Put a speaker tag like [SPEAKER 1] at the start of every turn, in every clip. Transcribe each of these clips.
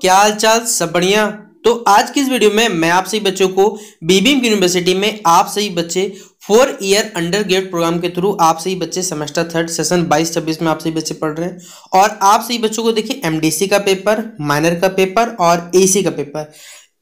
[SPEAKER 1] क्या हाल चाल सब बढ़िया तो आज की इस वीडियो में मैं आप सभी बच्चों को बीबीएम यूनिवर्सिटी में आप सभी बच्चे four year under grade program के थ्रू आप सभी बच्चे सेमेस्टर थर्ड सेशन 22-26 में आप सभी बच्चे पढ़ रहे हैं और आप सभी बच्चों को देखिए एमडीसी का पेपर माइनर का पेपर और ए का पेपर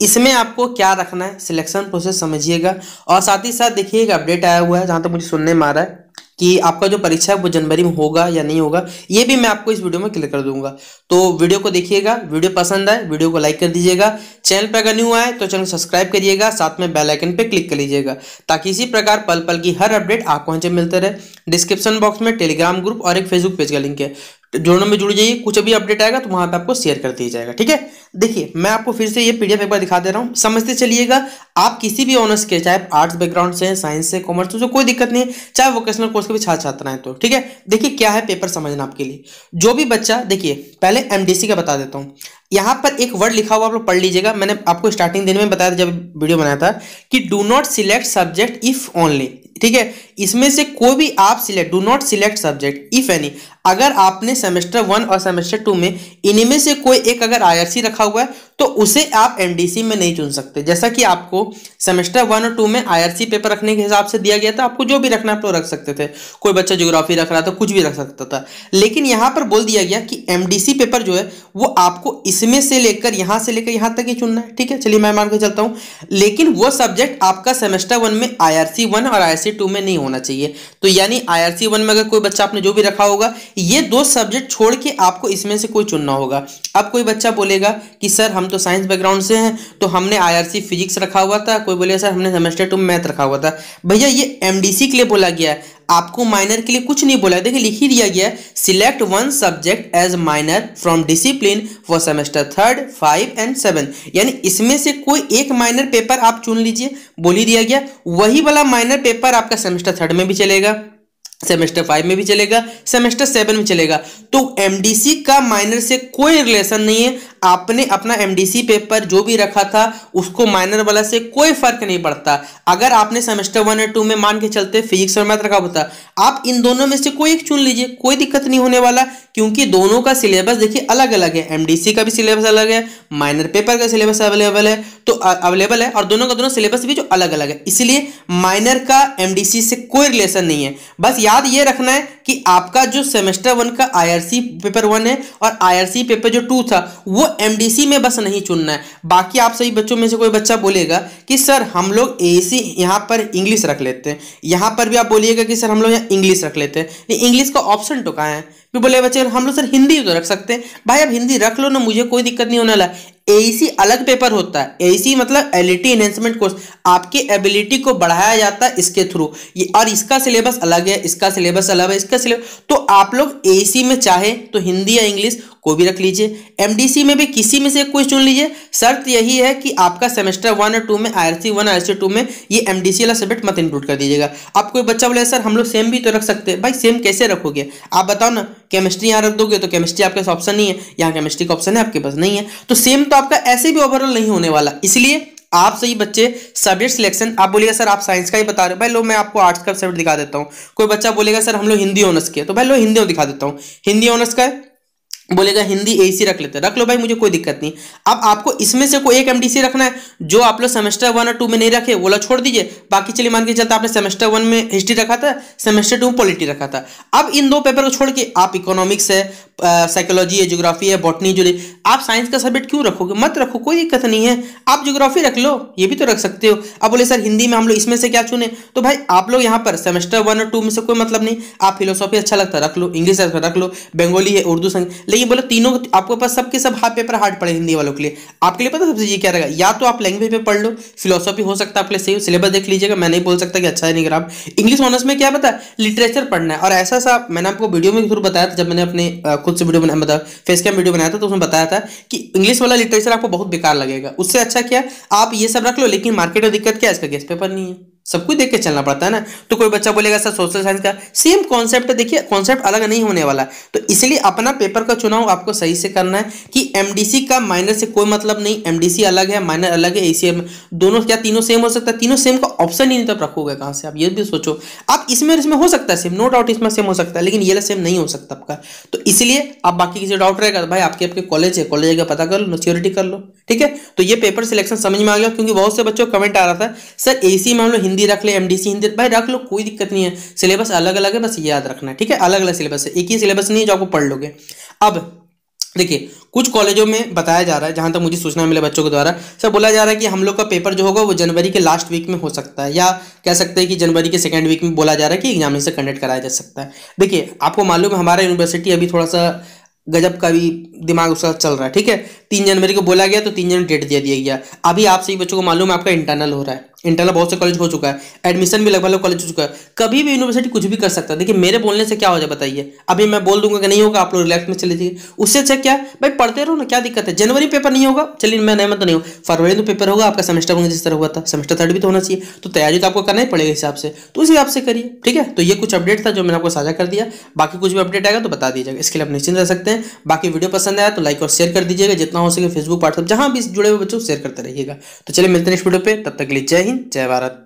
[SPEAKER 1] इसमें आपको क्या रखना है सिलेक्शन प्रोसेस समझिएगा और साथ ही साथ देखिए एक अपडेट आया हुआ है जहाँ तक तो मुझे सुनने में आ रहा है कि आपका जो परीक्षा है वो जनवरी में होगा या नहीं होगा ये भी मैं आपको इस वीडियो में क्लियर कर दूंगा तो वीडियो को देखिएगा वीडियो पसंद आए वीडियो को लाइक कर दीजिएगा चैनल पर अगर न्यू आए तो चैनल सब्सक्राइब करिएगा साथ में आइकन पर क्लिक कर लीजिएगा ताकि इसी प्रकार पल पल की हर अपडेट आपको यहाँ मिलते रहे डिस्क्रिप्शन बॉक्स में टेलीग्राम ग्रुप और एक फेसबुक पेज का लिंक है दोनों तो में जुड़ जाइए कुछ अभी अपडेट आएगा तो वहां पे आपको शेयर कर दिया जाएगा ठीक है देखिए मैं आपको फिर से ये पीडीएफ एक बार दिखा दे रहा हूँ समझते चलिएगा आप किसी भी ऑनर्स के चाहे आर्ट्स बैकग्राउंड से साइंस से कॉमर्स से कोई दिक्कत नहीं है चाहे वोकेशनल कोर्स के भी छात्र छात्रा है तो ठीक है देखिए क्या है पेपर समझना आपके लिए जो भी बच्चा देखिए पहले एम का बता देता हूँ यहाँ पर एक वर्ड लिखा हुआ आप लोग पढ़ लीजिएगा मैंने आपको स्टार्टिंग दिन में बताया था जब वीडियो बनाया था कि do not select subject if only ठीक है इसमें से कोई भी आप select do not select subject if any अगर आपने सेमेस्टर वन और सेमेस्टर टू में इनमें से कोई एक अगर आई रखा हुआ है तो उसे आप एनडीसी में नहीं चुन सकते जैसा कि आपको सेमेस्टर वन और टू में आई पेपर रखने के हिसाब से दिया गया था आपको जो भी रखना आप तो रख सकते थे कोई बच्चा जियोग्राफी रख रहा था कुछ भी रख सकता था लेकिन यहाँ पर बोल दिया गया कि एम पेपर जो है वो आपको इसमें से लेकर यहाँ से लेकर यहाँ तक ही चुनना है ठीक है चलिए मैं मान के चलता हूँ लेकिन वो सब्जेक्ट आपका सेमेस्टर वन में आई आर और आई आईआरसी टू में नहीं होना चाहिए तो यानी आईआरसी वन में अगर कोई बच्चा आपने जो भी रखा होगा ये दो सब्जेक्ट छोड़ के आपको इसमें से कोई चुनना होगा अब कोई बच्चा बोलेगा कि सर हम तो साइंस बैकग्राउंड से हैं तो हमने आईआरसी फिजिक्स रखा हुआ था कोई बोलेगा सर हमने सेमेस्टर टू में मैथ रखा हुआ था भैया ये एमडीसी के लिए बोला गया है आपको माइनर के लिए कुछ नहीं बोला देखिए लिख ही दिया गया select one subject as minor from discipline for semester third five and seven यानी इसमें से कोई एक माइनर पेपर आप चुन लीजिए बोल ही दिया गया वही वाला माइनर पेपर आपका सेमेस्टर थर्ड में भी चलेगा सेमेस्टर फाइव में भी चलेगा सेमेस्टर सेवन में चलेगा तो एमडीसी का माइनर से कोई रिलेशन नहीं है आपने अपना एमडीसी पेपर जो भी रखा था उसको माइनर वाला से कोई फर्क नहीं पड़ता अगर आपने सेमेस्टर वन और टू में मान के चलते फिजिक्स और मैथ रखा होता आप इन दोनों में से कोई एक चुन लीजिए कोई दिक्कत नहीं होने वाला क्योंकि दोनों का सिलेबस देखिए अलग अलग है एमडीसी का भी सिलेबस अलग है माइनर पेपर का सिलेबस अवेलेबल है तो अवेलेबल है और दोनों का दोनों सिलेबस भी जो अलग अलग है इसलिए माइनर का एमडीसी से कोई रिलेशन नहीं है बस याद ये रखना है कि आपका जो सेमेस्टर वन का आईआरसी पेपर वन है और आईआरसी पेपर जो टू था वो एमडीसी में बस नहीं चुनना है बाकी आप सभी बच्चों में से कोई बच्चा बोलेगा कि सर हम लोग ए सी यहाँ पर इंग्लिश रख लेते हैं यहाँ पर भी आप बोलिएगा कि सर हम लोग यहाँ इंग्लिश रख लेते हैं इंग्लिश का ऑप्शन तो है फिर बोले बच्चे हम लोग सर हिंदी तो रख सकते हैं भाई आप हिंदी रख लो ना मुझे कोई दिक्कत नहीं होने वाला एसी e अलग पेपर होता है एसी e मतलब एलिटी एनहेंसमेंट कोर्स आपकी एबिलिटी को बढ़ाया जाता है इसके थ्रू और इसका सिलेबस अलग है इसका सिलेबस अलग है इसका सिलेबस तो आप लोग एसी e में चाहे तो हिंदी या इंग्लिश को भी रख लीजिए एमडीसी में भी किसी में से कोई चुन लीजिए शर्त यही है कि आपका सेमेस्टर वन और टू में I R C one R C two में ये एम डी सी वाला सब्जेक्ट मत इंक्लूड कर दीजिएगा आप कोई बच्चा बोले सर हम लोग सेम भी तो रख सकते हैं भाई सेम कैसे रखोगे आप बताओ ना केमिस्ट्री यहाँ रख दोगे तो केमिस्ट्री आपके पास ऑप्शन नहीं है यहाँ केमिस्ट्री का ऑप्शन है आपके पास नहीं है तो सेम तो तो आपका ऐसे भी ओवरऑल नहीं होने वाला इसलिए आप सही बच्चे सब्जेक्ट सिलेक्शन आप बोलिएगा सर आप साइंस का ही बता रहे हो भाई लो मैं आपको आर्ट्स का सब्जेक्ट दिखा देता हूँ कोई बच्चा बोलेगा सर हम लोग हिंदी ऑनर्स के तो भाई लो हिंदी दिखा देता हूँ हिंदी ऑनर्स का है बोलेगा हिंदी ए रख लेते रख लो भाई मुझे कोई दिक्कत नहीं अब आपको इसमें से कोई एक एम रखना है जो आप लोग सेमेस्टर वन और टू में नहीं रखे वो लोग छोड़ दीजिए बाकी चलिए मान के चलते आपने सेमेस्टर वन में हिस्ट्री रखा था सेमेस्टर टू में पॉलिटी रखा था अब इन दो पेपर को छोड़ के आप इकोनॉमिक्स है साइकोलॉजी है जोग्राफी है बॉटनी जो आप साइंस का सब्जेक्ट क्यों रखोगे मत रखो कोई दिक्कत नहीं है आप जोग्राफी रख लो ये भी तो रख सकते हो अब बोले सर हिंदी में हम लोग इसमें से क्या चुने तो भाई आप लोग यहाँ पर सेमेस्टर वन और टू में से कोई मतलब नहीं आप फिलोसॉफी अच्छा लगता रख लो इंग्लिश रख लो बंगोली है उर्दू संग लेकिन बोलो तीनों आपको पास सबके सब हाफ पेपर हार्ड पड़े हिंदी वालों के लिए आपके लिए पता सबसे ये क्या रहेगा या तो आप लैंग्वेज में पढ़ लो फिलोसॉफी हो सकता है आपके सही सिलेबस देख लीजिएगा मैं नहीं बोल सकता कि अच्छा है नहीं आप इंग्लिश ऑनर्स में क्या पता लिटरेचर पढ़ना है और ऐसा सा मैंने आपको वीडियो में जरूर बताया था जब मैंने अपने खुद से वीडियो बनाया मतलब फेस कैम वीडियो बनाया था तो उसमें बताया था कि इंग्लिश वाला लिटरेचर आपको बहुत बेकार लगेगा उससे अच्छा क्या आप ये सब रख लो लेकिन मार्केट में दिक्कत क्या है इसका गेस्ट पेपर नहीं है सब कुछ देख के चलना पड़ता है ना तो कोई बच्चा बोलेगा सर सोशल साइंस का सेम कॉन्सेप्ट है देखिए कॉन्सेप्ट अलग नहीं होने वाला तो इसलिए अपना पेपर का चुनाव आपको सही से करना है कि एमडीसी का माइनर से कोई मतलब नहीं एमडीसी अलग है माइनर अलग है एसीएम दोनों क्या तीनों सेम हो सकता है तीनों सेम का ऑप्शन ही नहीं तब रखोगे कहाँ से आप ये भी सोचो आप इसमें और इसमें हो सकता है सेम नो डाउट इसमें सेम हो सकता है लेकिन ये सेम नहीं हो सकता आपका तो इसलिए आप बाकी किसी डाउट रहेगा तो भाई आपके आपके कॉलेज है कॉलेज का पता कर लो मेच्योरिटी कर लो ठीक है तो ये पेपर सिलेक्शन समझ में आ गया क्योंकि बहुत से बच्चों कमेंट आ रहा था सर ए में हम लोग हिंदी रख ले एमडीसी हिंदी भाई रख लो कोई दिक्कत नहीं है सिलेबस अलग अलग है बस याद रखना है ठीक है अलग अलग सिलेबस है एक ही सिलेबस नहीं है जो आपको पढ़ लोगे अब देखिए कुछ कॉलेजों में बताया जा रहा है जहाँ तक मुझे सूचना मिले बच्चों के द्वारा सर बोला जा रहा है कि हम लोग का पेपर जो होगा वो जनवरी के लास्ट वीक में हो सकता है या कह सकते हैं कि जनवरी के सेकेंड वीक में बोला जा रहा है कि एग्जामिनेशन कंडक्ट कराया जा सकता है देखिए आपको मालूम है हमारा यूनिवर्सिटी अभी थोड़ा सा गजब का भी दिमाग उसका चल रहा है ठीक है तीन जनवरी को बोला गया तो तीन जनवरी डेट दे दिया गया अभी आप सभी बच्चों को मालूम है आपका इंटरनल हो रहा है इंटरनल बहुत से कॉलेज हो चुका है एडमिशन भी लगभग कॉलेज हो चुका है कभी भी यूनिवर्सिटी कुछ भी कर सकता है देखिए मेरे बोलने से क्या हो जाए बताइए अभी मैं बोल दूंगा कि नहीं होगा आप लोग रिलैक्स में चले जाइए उससे अच्छा क्या भाई पढ़ते रहो ना क्या दिक्कत है जनवरी पेपर नहीं होगा चलिए मैं मतलब नहीं मत नहीं हो फरवरी में पेपर तो होगा आपका सेमेस्टर होगा जिस तरह हुआ था सेमेस्टर थर्ड भी तो होना चाहिए तो तैयारी तो आपको करना ही पड़ेगा हिसाब से तो उसी हिसाब से करिए ठीक है तो ये कुछ अपडेट था जो मैंने आपको साझा कर दिया बाकी कुछ भी अपडेट आएगा तो बता दीजिएगा इसके लिए आप निश्चिंत रह सकते हैं बाकी वीडियो पसंद आया तो लाइक और शेयर कर दीजिएगा जितना हो सके फेसबुक व्हाट्सअप जहाँ भी जुड़े हुए बच्चों शेयर करते रहिएगा तो चलिए मिलते हैं नेक्स्ट वीडियो पर तब तक लिए जय हिंद जय भारत